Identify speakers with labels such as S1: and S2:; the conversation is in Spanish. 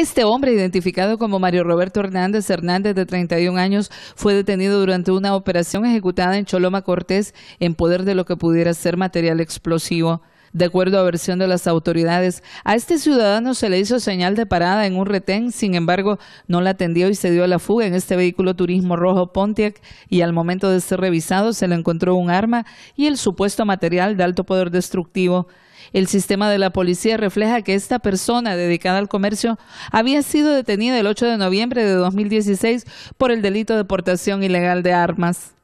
S1: Este hombre, identificado como Mario Roberto Hernández Hernández, de 31 años, fue detenido durante una operación ejecutada en Choloma Cortés en poder de lo que pudiera ser material explosivo. De acuerdo a versión de las autoridades, a este ciudadano se le hizo señal de parada en un retén, sin embargo, no la atendió y se dio a la fuga en este vehículo turismo rojo Pontiac y al momento de ser revisado se le encontró un arma y el supuesto material de alto poder destructivo. El sistema de la policía refleja que esta persona dedicada al comercio había sido detenida el 8 de noviembre de 2016 por el delito de portación ilegal de armas.